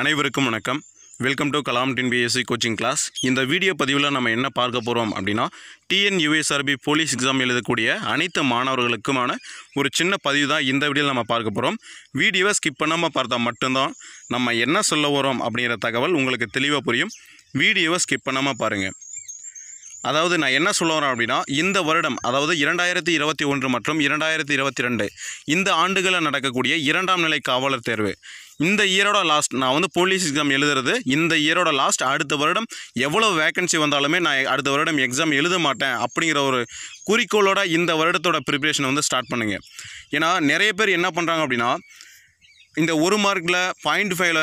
அனைவருக்கும் வணக்கம் welcome to Kalam TN PSC coaching class இந்த வீடியோ பதிவில் நம்ம என்ன பார்க்க போகிறோம் அப்படின்னா டிஎன்யூஎஸ்ஆர்பி போலீஸ் எக்ஸாம் எழுதக்கூடிய அனைத்து மாணவர்களுக்குமான ஒரு சின்ன பதிவு தான் இந்த வீடியோவில் நம்ம பார்க்க போகிறோம் வீடியோவை ஸ்கிப் பண்ணாமல் பார்த்தா மட்டும்தான் நம்ம என்ன சொல்ல வரோம் அப்படிங்கிற தகவல் உங்களுக்கு தெளிவாக புரியும் வீடியோவை ஸ்கிப் பண்ணாமல் பாருங்கள் அதாவது நான் என்ன சொல்ல வரேன் அப்படின்னா இந்த வருடம் அதாவது இரண்டாயிரத்தி இருபத்தி ஒன்று மற்றும் இரண்டாயிரத்தி இருபத்தி ரெண்டு இந்த ஆண்டுகளில் நடக்கக்கூடிய இரண்டாம் நிலை காவலர் தேர்வு இந்த இயரோட லாஸ்ட் நான் வந்து போலீஸ் எக்ஸாம் எழுதுறது இந்த இயரோட லாஸ்ட் அடுத்த வருடம் எவ்வளோ வேக்கன்சி வந்தாலுமே நான் அடுத்த வருடம் எக்ஸாம் எழுத மாட்டேன் அப்படிங்கிற ஒரு குறிக்கோளோட இந்த வருடத்தோட ப்ரிப்ரேஷனை வந்து ஸ்டார்ட் பண்ணுங்க ஏன்னா நிறைய பேர் என்ன பண்ணுறாங்க அப்படின்னா இந்த ஒரு மார்க்கில் பாயிண்ட் ஃபைவ்ல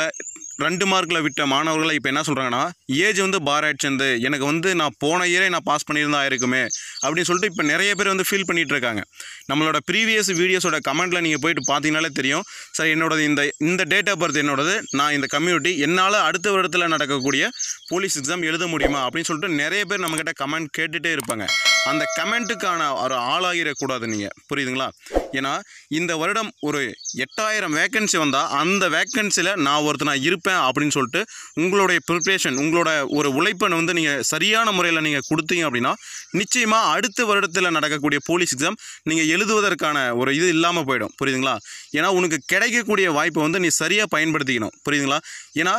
ரெண்டு மார்க்கில் விட்ட மாணவர்களை இப்போ என்ன சொல்கிறாங்கன்னா ஏஜ் வந்து பார் ஆயிடுச்சு எனக்கு வந்து நான் போன இயரே நான் பாஸ் பண்ணியிருந்தா ஆயிருக்குமே அப்படின்னு சொல்லிட்டு இப்போ நிறைய பேர் வந்து ஃபீல் பண்ணிகிட்டு இருக்காங்க நம்மளோட ப்ரீவியஸ் வீடியோஸோட கமெண்ட்டில் நீங்கள் போயிட்டு பார்த்தீங்கனாலே தெரியும் சார் என்னோடது இந்த இந்த டேட் ஆஃப் பர்த் என்னோடது நான் இந்த கம்யூனிட்டி என்னால் அடுத்த வருடத்தில் நடக்கக்கூடிய போலீஸ் எக்ஸாம் எழுத முடியுமா அப்படின்னு சொல்லிட்டு நிறைய பேர் நம்மக்கிட்ட கமெண்ட் கேட்டுகிட்டே இருப்பாங்க அந்த கமெண்ட்டுக்கான ஒரு ஆளாகிடக்கூடாது நீங்கள் புரியுதுங்களா ஏன்னா இந்த வருடம் ஒரு எட்டாயிரம் வேக்கன்சி வந்தால் அந்த வேக்கன்சியில் நான் நான் இருப்பேன் அப்படின்னு சொல்லிட்டு உங்களுடைய ப்ரிப்ரேஷன் உங்களோட ஒரு உழைப்பை வந்து நீங்கள் சரியான முறையில் நீங்கள் கொடுத்தீங்க அப்படின்னா நிச்சயமாக அடுத்த வருடத்தில் நடக்கக்கூடிய போலீஸ் எக்ஸாம் நீங்கள் எழுதுவதற்கான ஒரு இது இல்லாமல் போயிடும் புரியுதுங்களா ஏன்னா உனக்கு கிடைக்கக்கூடிய வாய்ப்பை வந்து நீ சரியாக பயன்படுத்திக்கணும் புரியுதுங்களா ஏன்னா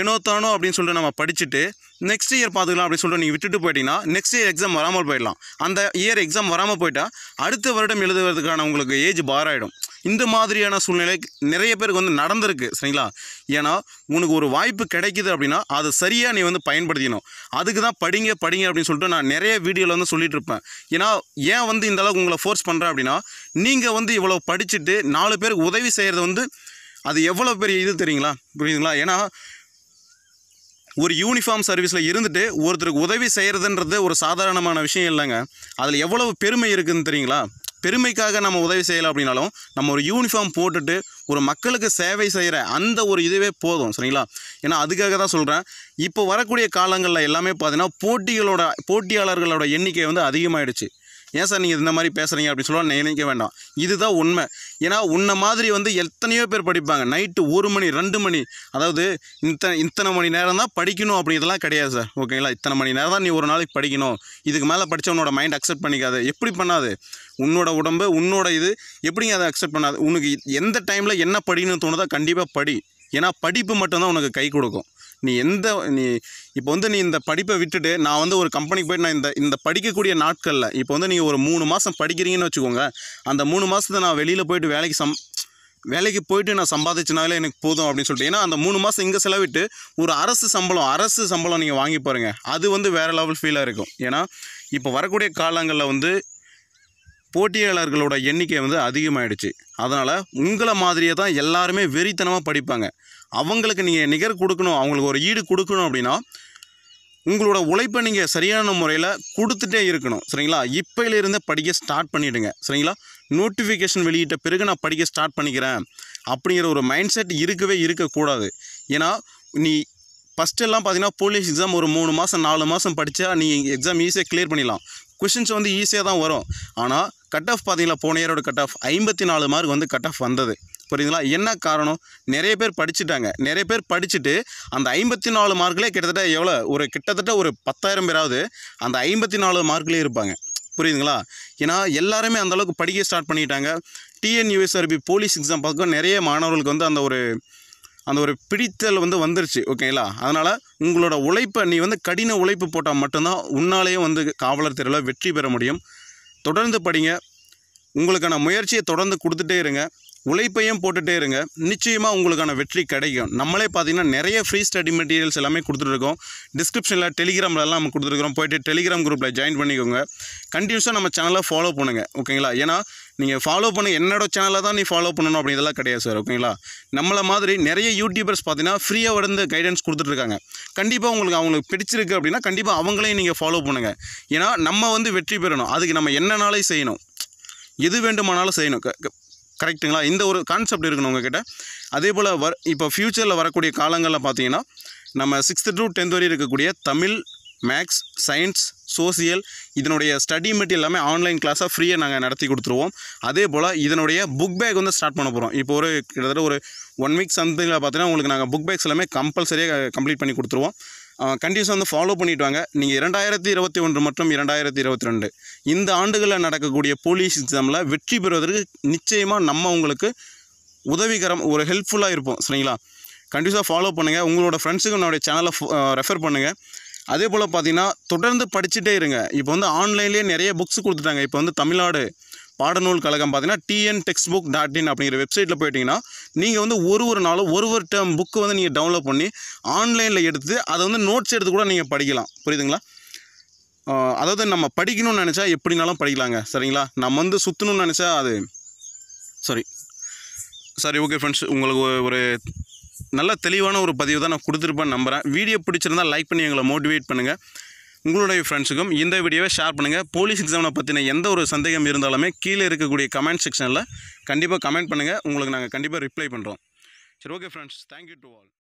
ஏனோ தானோ அப்படின்னு சொல்லிட்டு நம்ம படிச்சுட்டு நெக்ஸ்ட் இயர் பார்த்துக்கலாம் அப்படின்னு சொல்லிட்டு நீங்கள் விட்டுட்டு போயிட்டீங்கன்னா நெக்ஸ்ட் இயர் எக்ஸாம் வராமல் போயிடலாம் அந்த இயர் எக்ஸாம் வராமல் போயிட்டால் அடுத்த வருடம் எழுதுவதற்கான உங்களுக்கு ஏஜ் பாராயிடும் இந்த மாதிரியான சூழ்நிலை நிறைய பேருக்கு வந்து நடந்திருக்கு சரிங்களா ஏன்னா உனக்கு ஒரு வாய்ப்பு கிடைக்குது அப்படின்னா அதை சரியாக நீ வந்து பயன்படுத்திக்கணும் அதுக்கு தான் படிங்க படிங்க அப்படின்னு சொல்லிட்டு நான் நிறைய வீடியோவில் வந்து சொல்லிட்டு இருப்பேன் ஏன்னா ஏன் வந்து இந்த அளவுக்கு உங்களை ஃபோர்ஸ் பண்ணுறேன் அப்படின்னா நீங்கள் வந்து இவ்வளோ படிச்சுட்டு நாலு பேருக்கு உதவி செய்கிறது வந்து அது எவ்வளோ பெரிய இது தெரியுங்களா புரியுதுங்களா ஏன்னா ஒரு யூனிஃபார்ம் சர்வீஸில் இருந்துட்டு ஒருத்தருக்கு உதவி செய்கிறதுன்றது ஒரு சாதாரணமான விஷயம் இல்லைங்க அதில் எவ்வளவு பெருமை இருக்குதுன்னு தெரியுங்களா பெருமைக்காக நம்ம உதவி செய்யலாம் அப்படின்னாலும் நம்ம ஒரு யூனிஃபார்ம் போட்டுட்டு ஒரு மக்களுக்கு சேவை செய்கிற அந்த ஒரு இதுவே போதும் சரிங்களா ஏன்னா அதுக்காக தான் சொல்கிறேன் இப்போ வரக்கூடிய காலங்களில் எல்லாமே பார்த்தீங்கன்னா போட்டிகளோட போட்டியாளர்களோட எண்ணிக்கை வந்து அதிகமாகிடுச்சு ஏன் சார் நீங்கள் இந்த மாதிரி பேசுகிறீங்க அப்படின்னு சொல்லுவாங்க நினைக்க வேண்டாம் இதுதான் உண்மை ஏன்னா உன்னை மாதிரி வந்து எத்தனையோ பேர் படிப்பாங்க நைட்டு ஒரு மணி ரெண்டு மணி அதாவது இத்தனை இத்தனை மணி நேரம் தான் படிக்கணும் அப்படிங்கிறதுலாம் கிடையாது சார் ஓகேங்களா இத்தனை மணி நேரம் தான் நீ ஒரு நாளைக்கு படிக்கணும் இதுக்கு மேலே படித்த உன்னோட மைண்ட் அக்செப்ட் பண்ணிக்காது எப்படி பண்ணாது உன்னோட உடம்பு உன்னோட இது எப்படிங்க அதை அக்செப்ட் பண்ணாது உனக்கு எந்த டைமில் என்ன படின்னு தோணுதோ கண்டிப்பாக படி ஏன்னா படிப்பு மட்டும்தான் உனக்கு கை கொடுக்கும் நீ எந்த நீ இப்போ வந்து நீ இந்த படிப்பை விட்டுட்டு நான் வந்து ஒரு கம்பெனிக்கு போய்ட்டு நான் இந்த இந்த படிக்கக்கூடிய நாட்களில் இப்போ வந்து நீங்கள் ஒரு மூணு மாதம் படிக்கிறீங்கன்னு வச்சுக்கோங்க அந்த மூணு மாதத்தை நான் வெளியில் போயிட்டு வேலைக்கு சம் வேலைக்கு போயிட்டு நான் சம்பாதிச்சினாலே எனக்கு போதும் அப்படின்னு சொல்லிட்டு ஏன்னா அந்த மூணு மாதம் இங்கே செலவிட்டு ஒரு அரசு சம்பளம் அரசு சம்பளம் நீங்கள் வாங்கி பாருங்கள் அது வந்து வேறு லெவல் ஃபீலாக இருக்கும் ஏன்னா இப்போ வரக்கூடிய காலங்களில் வந்து போட்டியாளர்களோட எண்ணிக்கை வந்து அதிகமாகிடுச்சு அதனால் உங்களை மாதிரியே தான் எல்லாருமே வெறித்தனமாக படிப்பாங்க அவங்களுக்கு நீங்கள் நிகர் கொடுக்கணும் அவங்களுக்கு ஒரு ஈடு கொடுக்கணும் அப்படின்னா உங்களோட உழைப்பை நீங்கள் சரியான முறையில் கொடுத்துட்டே இருக்கணும் சரிங்களா இப்போலேருந்து படிக்க ஸ்டார்ட் பண்ணிவிடுங்க சரிங்களா நோட்டிஃபிகேஷன் வெளியிட்ட பிறகு நான் படிக்க ஸ்டார்ட் பண்ணிக்கிறேன் அப்படிங்கிற ஒரு மைண்ட் செட் இருக்கவே இருக்கக்கூடாது ஏன்னா நீ ஃபஸ்ட்டெல்லாம் பார்த்தீங்கன்னா போலீஸ் எக்ஸாம் ஒரு மூணு மாதம் நாலு மாதம் படித்தா நீ எக்ஸாம் ஈஸியாக கிளியர் பண்ணிடலாம் கொஷின்ஸ் வந்து ஈஸியாக தான் வரும் ஆனால் கட் ஆஃப் பார்த்தீங்கன்னா போன இயரோட கட் ஆஃப் ஐம்பத்தி நாலு மார்க் வந்து கட் ஆஃப் வந்தது புரியுதுங்களா என்ன காரணம் நிறைய பேர் படிச்சுட்டாங்க நிறைய பேர் படிச்சுட்டு அந்த ஐம்பத்தி நாலு மார்க்லேயே கிட்டத்தட்ட எவ்வளோ ஒரு கிட்டத்தட்ட ஒரு பத்தாயிரம் பேராவது அந்த ஐம்பத்தி நாலு மார்க்லேயே இருப்பாங்க புரியுதுங்களா ஏன்னா எல்லாருமே அந்தளவுக்கு படிக்க ஸ்டார்ட் பண்ணிட்டாங்க டிஎன்யூஎஸ்ஆர்பி போலீஸ் எக்ஸாம் பார்க்க நிறைய மாணவர்களுக்கு வந்து அந்த ஒரு அந்த ஒரு பிடித்தல் வந்து வந்துருச்சு ஓகேங்களா அதனால் உங்களோட உழைப்பை நீ வந்து கடின உழைப்பு போட்டால் மட்டும்தான் உன்னாலேயே வந்து காவலர் தேர்வில் வெற்றி பெற முடியும் தொடர்ந்து படிங்க உங்களுக்கான முயற்சியை தொடர்ந்து கொடுத்துட்டே இருங்க உழைப்பையும் போட்டுகிட்டே இருங்க நிச்சயமாக உங்களுக்கான வெற்றி கிடைக்கும் நம்மளே பார்த்தீங்கன்னா நிறைய ஃப்ரீ ஸ்டடி மெட்டீரியல்ஸ் எல்லாமே கொடுத்துட்ருக்கோம் டிஸ்கிரிப்ஷனில் டெலிகிராம்லலாம் நம்ம கொடுத்துருக்கோம் போய்ட்டு டெலிகிராம் குரூப்பில் ஜாயின் பண்ணிக்கோங்க கண்டினியூஸாக நம்ம சேனலை ஃபாலோ பண்ணுங்கள் ஓகேங்களா ஏன்னா நீங்கள் ஃபாலோ பண்ண என்னோட சேனலை தான் நீ ஃபாலோ பண்ணணும் அப்படிங்கிறதெல்லாம் கிடையாது சார் ஓகேங்களா நம்மளை மாதிரி நிறைய யூடியூபர்ஸ் பார்த்தீங்கன்னா ஃப்ரீயாக வந்து கைடன்ஸ் கொடுத்துட்ருக்காங்க கண்டிப்பாக உங்களுக்கு அவங்களுக்கு பிடிச்சிருக்கு அப்படின்னா கண்டிப்பாக அவங்களையும் நீங்கள் ஃபாலோ பண்ணுங்கள் ஏன்னா நம்ம வந்து வெற்றி பெறணும் அதுக்கு நம்ம என்னனாலே செய்யணும் எது வேண்டுமானாலும் செய்யணும் கரெக்டுங்களா இந்த ஒரு கான்செப்ட் இருக்கணும் உங்ககிட்ட அதே போல் வர இப்போ ஃப்யூச்சரில் வரக்கூடிய காலங்களில் பார்த்தீங்கன்னா நம்ம சிக்ஸ்த்து டு டென்த் வரையும் இருக்கக்கூடிய தமிழ் மேக்ஸ் சயின்ஸ் சோசியல் இதனுடைய ஸ்டடி மெட்டீரியல் எல்லாமே ஆன்லைன் கிளாஸாக ஃப்ரீயாக நாங்கள் நடத்தி கொடுத்துருவோம் அதே போல் இதனுடைய புக் பேக் வந்து ஸ்டார்ட் பண்ண போகிறோம் இப்போ ஒரு கிட்டத்தட்ட ஒரு ஒன் வீக் சந்திங்கில் பார்த்தீங்கன்னா உங்களுக்கு நாங்கள் புக் பேக்ஸ் எல்லாமே கம்பல்சரியாக கம்ப்ளீட் பண்ணி கொடுத்துருவோம் கண்டிஷன் வந்து ஃபாலோ பண்ணிவிட்டு வாங்க நீங்கள் இரண்டாயிரத்தி இருபத்தி ஒன்று மற்றும் இரண்டாயிரத்தி இருபத்தி ரெண்டு இந்த ஆண்டுகளில் நடக்கக்கூடிய போலீஸ் எக்ஸாமில் வெற்றி பெறுவதற்கு நிச்சயமாக நம்ம உங்களுக்கு உதவிகரம் ஒரு ஹெல்ப்ஃபுல்லாக இருப்போம் சரிங்களா கண்டிப்பாக ஃபாலோ பண்ணுங்கள் உங்களோட ஃப்ரெண்ட்ஸுக்கு என்னுடைய சேனலை ரெஃபர் பண்ணுங்கள் அதே போல் பார்த்தீங்கன்னா தொடர்ந்து படிச்சுட்டே இருங்க இப்போ வந்து ஆன்லைன்லேயே நிறைய புக்ஸ் கொடுத்துட்டாங்க இப்போ வந்து தமிழ்நாடு பாடநூல் கழகம் பார்த்தீங்கன்னா TN text book dot in அப்படிங்கிற வெப்சைட்டில் போயிட்டிங்கன்னா நீங்கள் வந்து ஒரு ஒரு நாளும் ஒரு ஒரு டேம் புக்கு வந்து நீங்கள் டவுன்லோட் பண்ணி ஆன்லைனில் எடுத்து அதை வந்து நோட்ஸ் எடுத்து கூட நீங்கள் படிக்கலாம் புரியுதுங்களா அதாவது நம்ம படிக்கணும்னு நினச்சா எப்படினாலும் படிக்கலாங்க சரிங்களா நம்ம வந்து சுற்றணும்னு நினச்சா அது சாரி சரி ஓகே ஃப்ரெண்ட்ஸ் உங்களுக்கு ஒரு நல்ல தெளிவான ஒரு பதிவு தான் நான் கொடுத்துருப்பேன் நம்புகிறேன் வீடியோ பிடிச்சிருந்தால் லைக் பண்ணி எங்களை மோட்டிவேட் பண்ணுங்கள் உங்களுடைய ஃப்ரெண்ட்ஸுக்கும் இந்த வீடியோவை ஷேர் பண்ணுங்கள் போலீஸ் எக்ஸாமினை பற்றின எந்த ஒரு சந்தேகம் இருந்தாலுமே கீழே இருக்கக்கூடிய கமெண்ட் செக்ஷனில் கண்டிப்பாக கமெண்ட் பண்ணுங்கள் உங்களுக்கு நாங்கள் கண்டிப்பாக ரிப்ளை பண்ணுறோம் சரி okay friends thank you to all